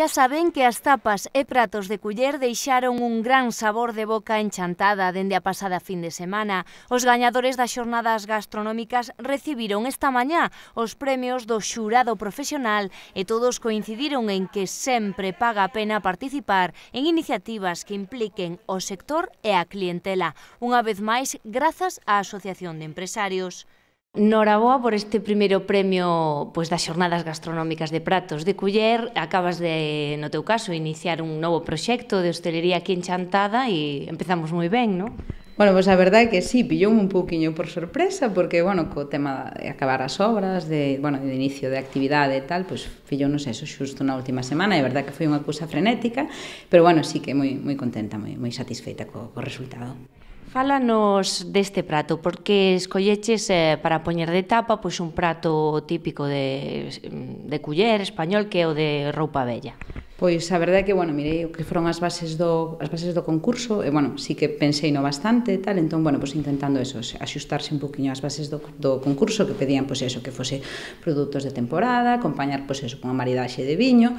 Xa saben que as tapas e pratos de culler deixaron un gran sabor de boca enchantada dende a pasada fin de semana. Os gañadores das xornadas gastronómicas recibiron esta mañá os premios do xurado profesional e todos coincidiron en que sempre paga a pena participar en iniciativas que impliquen o sector e a clientela. Unha vez máis, grazas á Asociación de Empresarios. Noraboa por este primeiro premio pois, das xornadas gastronómicas de pratos de Culler. Acabas de, no teu caso, iniciar un novo proxecto de hostelería aquí en Chantada e empezamos moi ben, non? Bueno, pois pues a verdade é que sí, pillou un pouquiño por sorpresa, porque, bueno, co tema de acabar as obras, de, bueno, de inicio de actividade e tal, pois pues, pillou, non sei, eso xusto na última semana, e a verdade que foi unha cousa frenética, pero, bueno, sí que moi, moi contenta, moi, moi satisfeita co, co resultado. Fálanos deste prato, porque escolleches eh, para poñer de tapa pois un prato típico de, de culler español que é o de roupa bella. Pois a verdade é que, bueno, mirei o que foron as bases do, as bases do concurso, e, bueno, sí que pensei no bastante e tal, entón, bueno, pois intentando eso, axustarse un poquinho ás bases do, do concurso, que pedían, pois eso, que fose produtos de temporada, acompañar, pois eso, con a maridaxe de viño,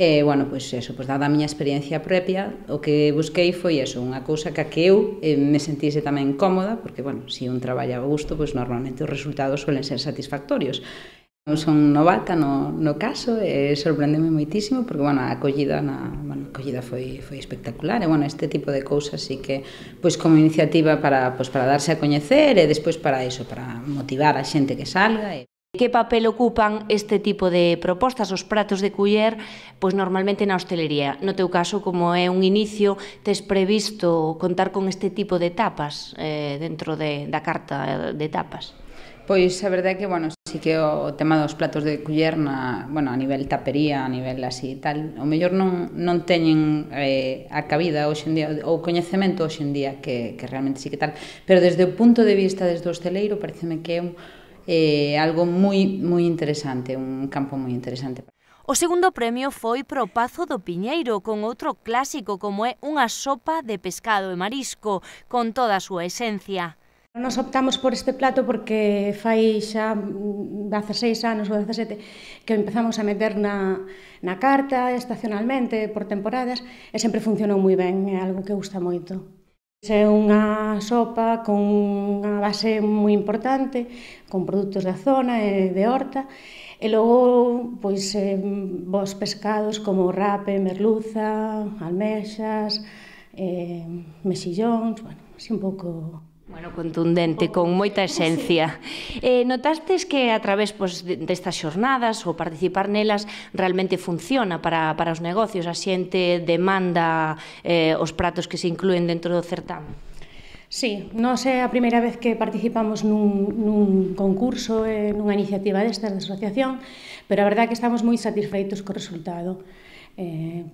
E, bueno, pois eso, pois dada a miña experiencia propia, o que busquei foi eso, unha cousa que a que eu eh, me sentise tamén cómoda, porque, bueno, se si un traballa a gusto, pois normalmente os resultados suelen ser satisfactorios. Non son novata no, no caso e sorprendeme moitísimo porque, bueno, a acollida, na, bueno, a acollida foi, foi espectacular e, bueno, este tipo de cousas sí que, pois, como iniciativa para, pois, para darse a coñecer e despois para iso, para motivar a xente que salga e... Que papel ocupan este tipo de propostas, os pratos de culler, pois normalmente na hostelería? No teu caso, como é un inicio, tes previsto contar con este tipo de tapas eh, dentro de, da carta de tapas? Pois a verdade é que, bueno, sí que o tema dos platos de culler na, bueno, a nivel tapería, a nivel así e tal, o mellor non, non teñen eh, a cabida hoxe en día, o coñecemento hoxe en día que, que realmente sí que tal, pero desde o punto de vista desde o hosteleiro pareceme que é un, eh, algo moi moi interesante, un campo moi interesante. O segundo premio foi pro Pazo do Piñeiro, con outro clásico como é unha sopa de pescado e marisco, con toda a súa esencia. Nos optamos por este plato porque fai xa 16 mm, anos ou 17 que empezamos a meter na, na carta estacionalmente por temporadas e sempre funcionou moi ben, é algo que gusta moito. É unha sopa con unha base moi importante, con produtos da zona e de horta, e logo pois eh, bons pescados como rape, merluza, almexas, eh, mexillóns, bueno, así un pouco Bueno, contundente, con moita esencia. Eh, notastes que a través pois, pues, destas xornadas ou participar nelas realmente funciona para, para os negocios? A xente demanda eh, os pratos que se incluen dentro do certame? Sí, non é a primeira vez que participamos nun, nun concurso, eh, nunha iniciativa desta de asociación, pero a verdad que estamos moi satisfeitos co resultado. Eh,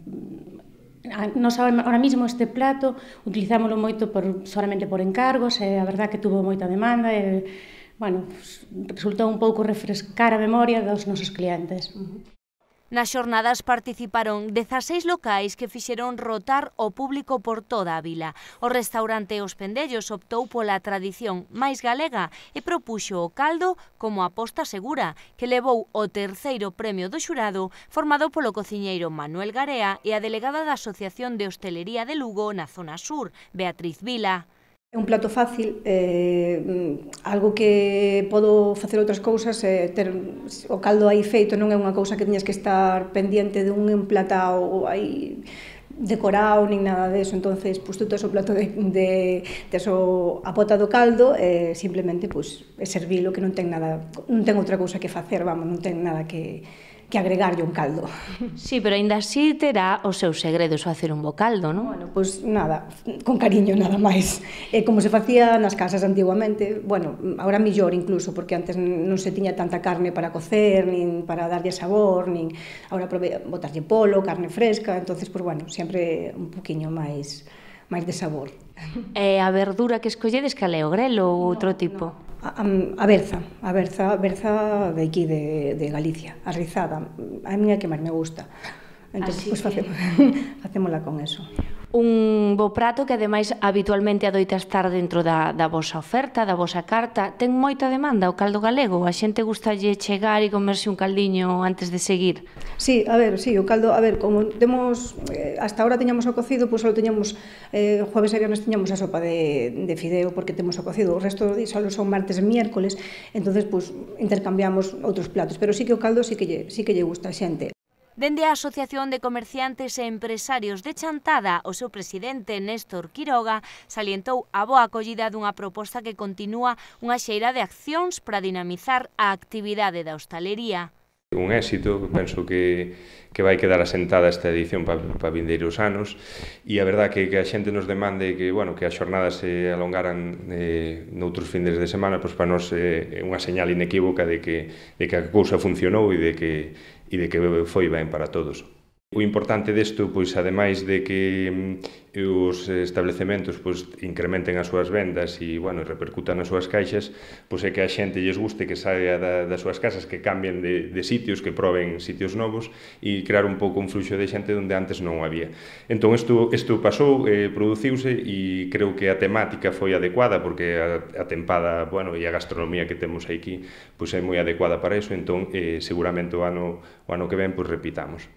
Ah, Nos ahora mismo este plato utilizámoslo moito por, solamente por encargos, e a verdad que tuvo moita demanda e, bueno, resultou un pouco refrescar a memoria dos nosos clientes. Uh -huh. Nas xornadas participaron 16 locais que fixeron rotar o público por toda a vila. O restaurante Os Pendellos optou pola tradición máis galega e propuxo o caldo como aposta segura, que levou o terceiro premio do xurado formado polo cociñeiro Manuel Garea e a delegada da Asociación de Hostelería de Lugo na zona sur, Beatriz Vila. É un plato fácil, eh, algo que podo facer outras cousas, eh, ter o caldo aí feito non é unha cousa que teñas que estar pendiente dun emplatado aí decorado nin nada deso, entonces pues, pois, todo tes o plato de, de de so, a pota do caldo e eh, simplemente pues, pois, servilo que non ten nada, non ten outra cousa que facer, vamos, non ten nada que, que agregarlle un caldo. Sí, pero aínda así terá os seus segredos hacer un bo caldo, non? Bueno, pois pues nada, con cariño nada máis. Eh, como se facía nas casas antiguamente, bueno, agora millor incluso, porque antes non se tiña tanta carne para cocer, nin para darlle sabor, nin agora prove botarlle polo, carne fresca, entonces, pois pues, bueno, sempre un poquinho máis máis de sabor. E eh, a verdura que escolledes cal é o grelo ou outro no, tipo? No a, a Berza, a Berza, Berza de aquí, de, de Galicia, a Rizada, a mí que máis me gusta. Entonces, pois, pues, que... facémola con eso un bo prato que ademais habitualmente adoita estar dentro da, da vosa oferta, da vosa carta. Ten moita demanda o caldo galego? A xente lle chegar e comerse un caldiño antes de seguir? Sí, a ver, sí, o caldo, a ver, como temos, eh, hasta ahora teñamos o cocido, pois pues, só teñamos, eh, jueves e viernes teñamos a sopa de, de fideo porque temos o cocido, o resto de solo son martes e miércoles, entonces pois pues, intercambiamos outros platos, pero sí que o caldo sí que lle, sí que lle gusta a xente. Dende a Asociación de Comerciantes e Empresarios de Chantada, o seu presidente Néstor Quiroga salientou a boa acollida dunha proposta que continúa unha xeira de accións para dinamizar a actividade da hostalería. Un éxito, penso que, que vai quedar asentada esta edición para pa vindeiros anos e a verdad que, que a xente nos demande que, bueno, que as xornadas se alongaran eh, noutros fines de semana, pois para nos é eh, unha señal inequívoca de que, de que a cousa funcionou e de que, e de que foi ben para todos. O importante desto, pois, ademais de que mm, os establecementos pois, incrementen as súas vendas e, bueno, repercutan nas súas caixas, pois é que a xente lles guste que saia da, das súas casas, que cambien de, de sitios, que proben sitios novos e crear un pouco un fluxo de xente onde antes non había. Entón, isto, isto pasou, eh, produciuse e creo que a temática foi adecuada porque a, a tempada, bueno, e a gastronomía que temos aquí, pois é moi adecuada para iso, entón, eh, seguramente o ano, o ano que ven, pois repitamos.